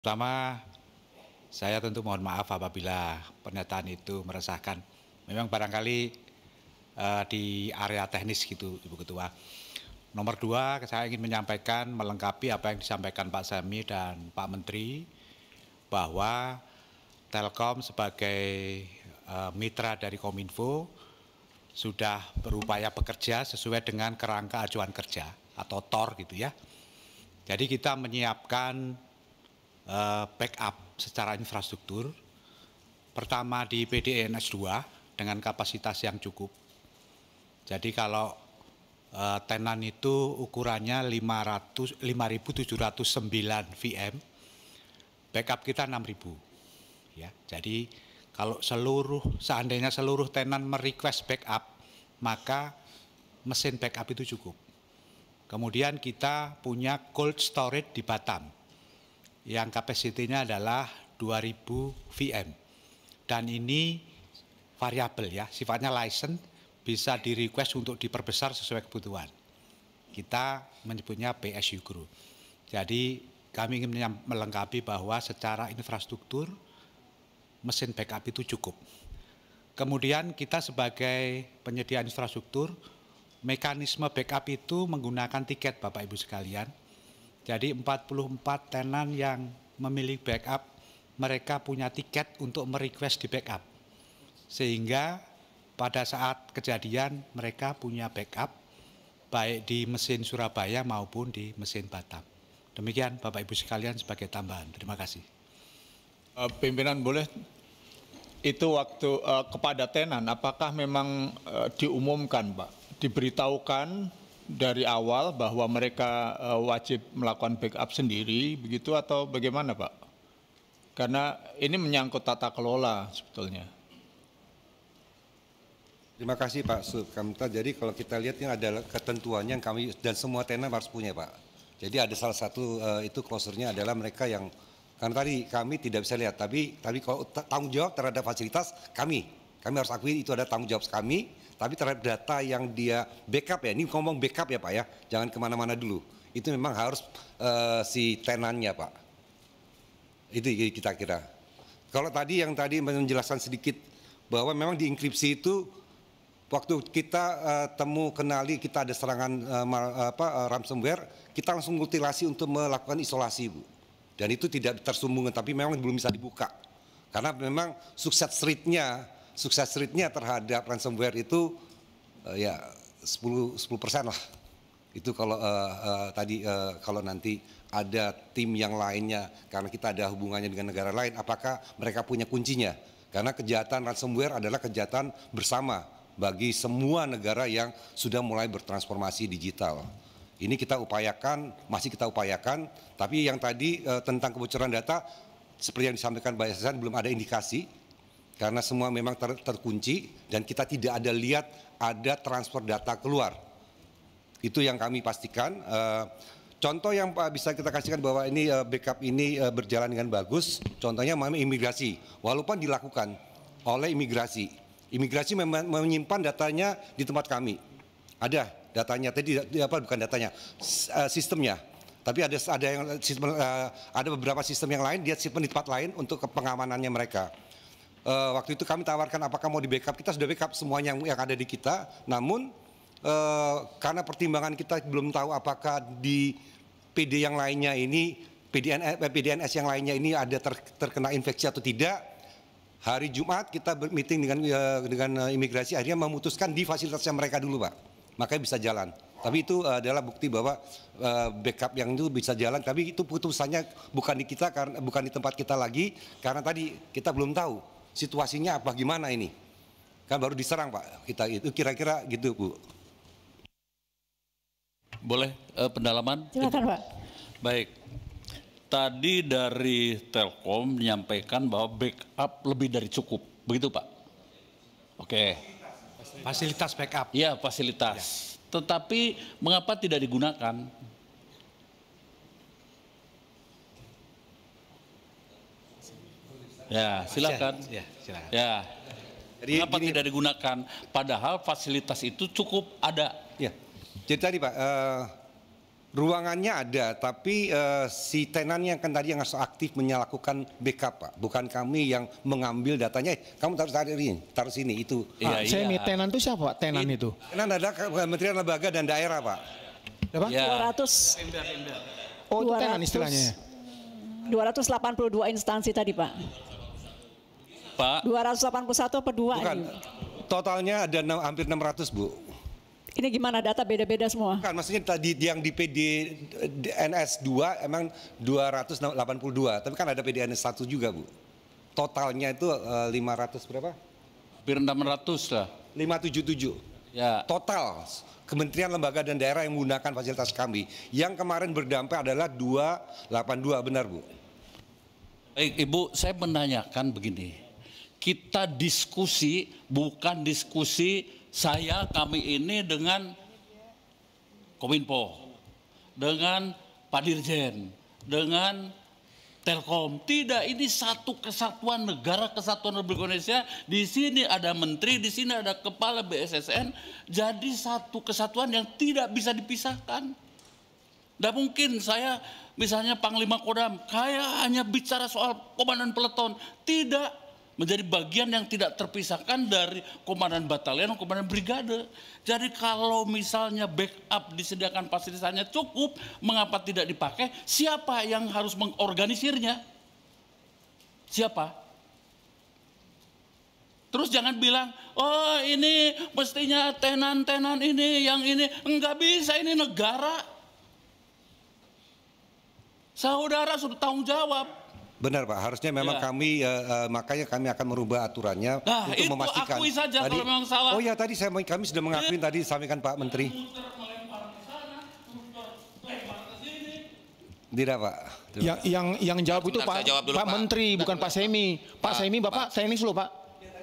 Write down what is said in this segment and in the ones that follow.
Pertama, saya tentu mohon maaf apabila pernyataan itu meresahkan. Memang barangkali uh, di area teknis gitu, Ibu Ketua. Nomor dua, saya ingin menyampaikan, melengkapi apa yang disampaikan Pak Sami dan Pak Menteri, bahwa Telkom sebagai uh, mitra dari Kominfo sudah berupaya bekerja sesuai dengan kerangka acuan kerja atau TOR gitu ya. Jadi kita menyiapkan Eh, backup secara infrastruktur. Pertama di PDNS 2 dengan kapasitas yang cukup. Jadi kalau eh, tenan itu ukurannya 500 5.709 VM. Backup kita 6.000. Ya, jadi kalau seluruh seandainya seluruh tenan merequest backup, maka mesin backup itu cukup. Kemudian kita punya cold storage di Batam yang kapasitinya adalah 2000 VM. Dan ini variabel ya, sifatnya license bisa di request untuk diperbesar sesuai kebutuhan. Kita menyebutnya PSU Group. Jadi kami ingin melengkapi bahwa secara infrastruktur mesin backup itu cukup. Kemudian kita sebagai penyedia infrastruktur mekanisme backup itu menggunakan tiket Bapak Ibu sekalian jadi 44 tenan yang memilih backup, mereka punya tiket untuk merequest di backup. Sehingga pada saat kejadian mereka punya backup baik di mesin Surabaya maupun di mesin Batam. Demikian Bapak Ibu sekalian sebagai tambahan. Terima kasih. Eh, pimpinan boleh itu waktu uh, eh, kepada tenan apakah memang uh, diumumkan Pak? Diberitahukan dari awal bahwa mereka eh, wajib melakukan backup sendiri begitu atau bagaimana Pak? Karena ini menyangkut tata kelola sebetulnya. Terima kasih Pak Subkamta. Jadi kalau kita lihat ini ada ketentuan yang kami dan semua tenan harus punya Pak. Jadi ada salah satu uh, itu klausurnya adalah mereka yang karena tadi kami tidak bisa lihat, tapi tapi kalau tanggung jawab terhadap fasilitas kami kami harus akui itu ada tanggung jawab kami, tapi terhadap data yang dia backup ya, ini ngomong backup ya Pak ya, jangan kemana-mana dulu. Itu memang harus uh, si tenannya Pak. Itu kita kira. Kalau tadi yang tadi menjelaskan sedikit bahwa memang di enkripsi itu waktu kita uh, temu kenali kita ada serangan uh, mal, apa, uh, ransomware, kita langsung mutilasi untuk melakukan isolasi, Bu. Dan itu tidak tersumbung, tapi memang belum bisa dibuka. Karena memang sukses rate-nya sukses rate-nya terhadap ransomware itu uh, ya 10 10 persen lah. Itu kalau uh, uh, tadi uh, kalau nanti ada tim yang lainnya karena kita ada hubungannya dengan negara lain, apakah mereka punya kuncinya? Karena kejahatan ransomware adalah kejahatan bersama bagi semua negara yang sudah mulai bertransformasi digital. Ini kita upayakan, masih kita upayakan, tapi yang tadi e, tentang kebocoran data seperti yang disampaikan Mbak Yasan belum ada indikasi karena semua memang ter terkunci dan kita tidak ada lihat ada transfer data keluar. Itu yang kami pastikan. Eh, contoh yang bisa kita kasihkan bahwa ini eh, backup ini eh, berjalan dengan bagus. Contohnya memang imigrasi, walaupun dilakukan oleh imigrasi. Imigrasi memang menyimpan datanya di tempat kami. Ada datanya tadi apa bukan datanya sistemnya tapi ada ada yang sistem, ada beberapa sistem yang lain dia simpan di tempat lain untuk pengamanannya mereka uh, waktu itu kami tawarkan apakah mau di backup kita sudah backup semuanya yang, ada di kita namun uh, karena pertimbangan kita belum tahu apakah di PD yang lainnya ini PDN, PDNS eh, yang lainnya ini ada ter, terkena infeksi atau tidak hari Jumat kita meeting dengan uh, dengan imigrasi akhirnya memutuskan di fasilitasnya mereka dulu pak makanya bisa jalan tapi itu adalah bukti bahwa backup yang itu bisa jalan. Tapi itu putusannya bukan di kita bukan di tempat kita lagi karena tadi kita belum tahu situasinya apa gimana ini? Kan baru diserang Pak kita itu kira-kira gitu Bu. Boleh eh, pendalaman? Silakan Pak. Baik. Tadi dari Telkom menyampaikan bahwa backup lebih dari cukup. Begitu Pak? Oke. Fasilitas backup. Ya fasilitas. Ya. Tetapi mengapa tidak digunakan? Ya, silakan. Ya, ya, silakan. Ya. Jadi, Kenapa gini, tidak digunakan? Padahal fasilitas itu cukup ada. Ya. Jadi tadi Pak, uh, ruangannya ada, tapi uh, si yang kan tadi yang harus aktif menyalakukan backup Pak. Bukan kami yang mengambil datanya. Eh, kamu taruh sini, ini, taruh sini itu. Ya, ah, iya. Saya iya. tenan itu siapa Pak? Tenan It, itu? Tenan ada Kementerian Lembaga dan Daerah Pak. Berapa? Ya. 200. Oh, 200, tenan istilahnya. 282 instansi tadi Pak. Pak. 281 apa 2 Bukan. Ini? Totalnya ada 6, hampir 600, Bu. Ini gimana data beda-beda semua? Kan maksudnya tadi yang di PD NS 2 emang 282, tapi kan ada PDNS 1 juga, Bu. Totalnya itu 500 eh, berapa? Hampir 600 lah. 577. Ya. Total kementerian, lembaga dan daerah yang menggunakan fasilitas kami. Yang kemarin berdampak adalah 282, benar Bu? Baik, Ibu, saya menanyakan begini kita diskusi bukan diskusi saya kami ini dengan Kominfo, dengan Pak Dirjen, dengan Telkom. Tidak, ini satu kesatuan negara, kesatuan Republik Indonesia. Di sini ada menteri, di sini ada kepala BSSN. Jadi satu kesatuan yang tidak bisa dipisahkan. Tidak mungkin saya misalnya Panglima Kodam, kayak hanya bicara soal komandan peleton. Tidak, menjadi bagian yang tidak terpisahkan dari komandan batalion, komandan brigade. Jadi kalau misalnya backup disediakan fasilitasnya cukup, mengapa tidak dipakai? Siapa yang harus mengorganisirnya? Siapa? Terus jangan bilang, oh ini mestinya tenan-tenan ini, yang ini. Enggak bisa, ini negara. Saudara sudah tanggung jawab. Benar Pak, harusnya memang ya. kami uh, uh, makanya kami akan merubah aturannya nah, untuk itu memastikan. Akui saja tadi, kalau memang salah. Oh ya tadi saya kami sudah mengakui iya. tadi sampaikan Pak Menteri. Tidak Pak. Tidak. Yang yang yang jawab itu Pak, jawab dulu, Pak, Pak Menteri bukan Pak Semi. Pak, Semi Bapak Pak. teknis Pak.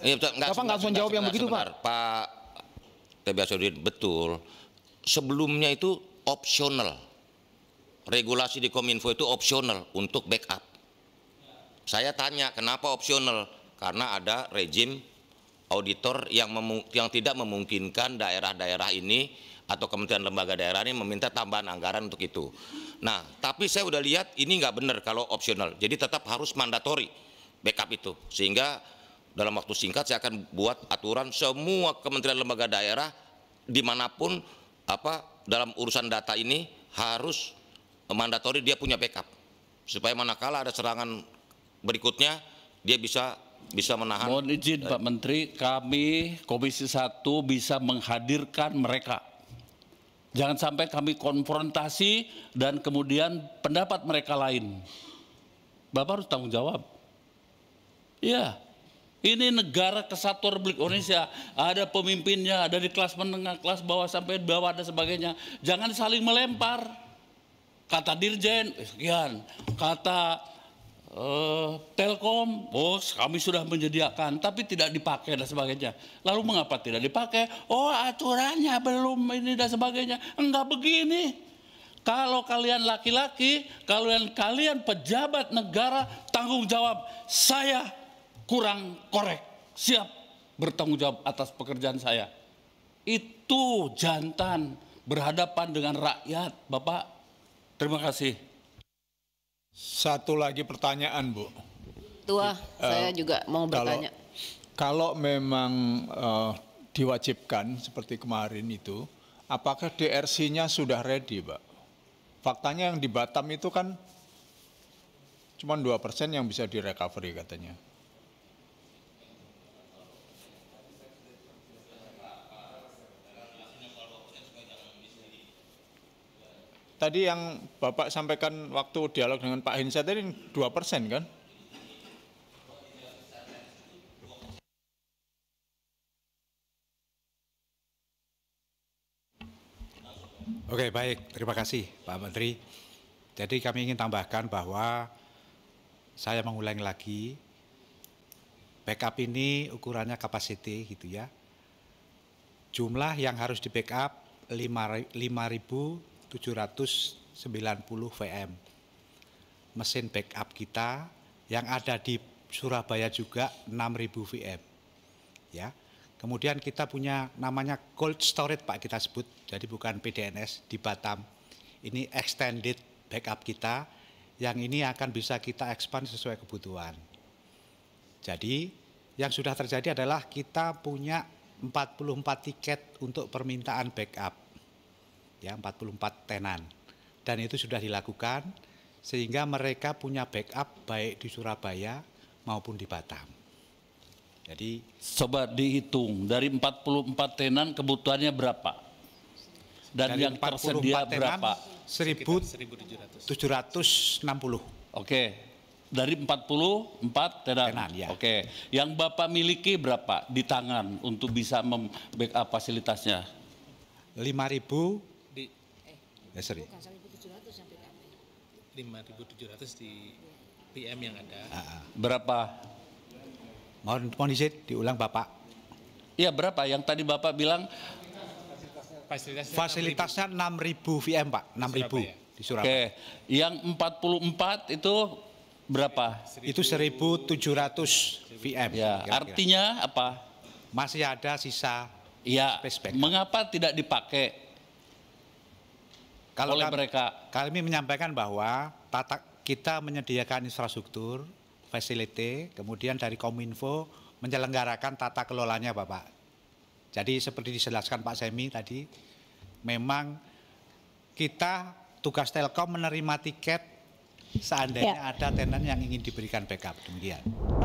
Ya, betul, enggak, Bapak nggak langsung jawab yang begitu sebentar. Pak. Pak Tebiasudin betul. Sebelumnya itu opsional. Regulasi di Kominfo itu opsional untuk backup saya tanya kenapa opsional? Karena ada rejim auditor yang yang tidak memungkinkan daerah-daerah ini atau kementerian lembaga daerah ini meminta tambahan anggaran untuk itu. Nah, tapi saya udah lihat ini nggak benar kalau opsional. Jadi tetap harus mandatori backup itu. Sehingga dalam waktu singkat saya akan buat aturan semua kementerian lembaga daerah dimanapun apa dalam urusan data ini harus mandatori dia punya backup supaya manakala ada serangan berikutnya dia bisa bisa menahan. Mohon izin Pak Menteri, kami Komisi 1 bisa menghadirkan mereka. Jangan sampai kami konfrontasi dan kemudian pendapat mereka lain. Bapak harus tanggung jawab. Iya, ini negara kesatuan Republik Indonesia. Ada pemimpinnya, ada di kelas menengah, kelas bawah sampai bawah dan sebagainya. Jangan saling melempar. Kata dirjen, sekian. Kata Uh, telkom, bos kami sudah menyediakan, tapi tidak dipakai dan sebagainya. Lalu mengapa tidak dipakai? Oh aturannya belum ini dan sebagainya. Enggak begini. Kalau kalian laki-laki, kalau yang kalian pejabat negara, tanggung jawab. Saya kurang korek, siap bertanggung jawab atas pekerjaan saya. Itu jantan berhadapan dengan rakyat, Bapak. Terima kasih. Satu lagi pertanyaan, Bu. Tua, uh, saya juga mau bertanya. Kalau, memang uh, diwajibkan seperti kemarin itu, apakah DRC-nya sudah ready, Pak? Faktanya yang di Batam itu kan cuma dua persen yang bisa direcovery katanya. tadi yang Bapak sampaikan waktu dialog dengan Pak Hinsa tadi 2% kan? Oke, baik. Terima kasih, Pak Menteri. Jadi kami ingin tambahkan bahwa saya mengulangi lagi backup ini ukurannya capacity gitu ya. Jumlah yang harus di backup 5.000 790 VM. Mesin backup kita yang ada di Surabaya juga 6000 VM. Ya. Kemudian kita punya namanya cold storage Pak kita sebut, jadi bukan PDNS di Batam. Ini extended backup kita yang ini akan bisa kita expand sesuai kebutuhan. Jadi yang sudah terjadi adalah kita punya 44 tiket untuk permintaan backup ya 44 tenan. Dan itu sudah dilakukan sehingga mereka punya backup baik di Surabaya maupun di Batam. Jadi coba dihitung dari 44 tenan kebutuhannya berapa? Dan dari yang tersedia tenan, berapa? 1760. Oke. Dari 44 tenan. tenan ya. Oke. Yang Bapak miliki berapa di tangan untuk bisa membackup fasilitasnya? 5000 Eh, sorry. Bukan 1700 yang kami. 5700 di PM yang ada. Ah, ah. Berapa? Mohon mohon izin diulang Bapak. Iya, berapa yang tadi Bapak bilang fasilitasnya, fasilitasnya 6000 VM, Pak. 6000 di Surabaya. Oke, yang 44 itu berapa? 1, itu 1700 VM. Ya, kira -kira. artinya apa? Masih ada sisa Iya. Mengapa tidak dipakai? Kalau oleh kami, mereka. Kami menyampaikan bahwa tata, kita menyediakan infrastruktur, facility, kemudian dari Kominfo menyelenggarakan tata kelolanya Bapak. Jadi seperti dijelaskan Pak Semi tadi, memang kita tugas Telkom menerima tiket seandainya ya. ada tenan yang ingin diberikan backup demikian.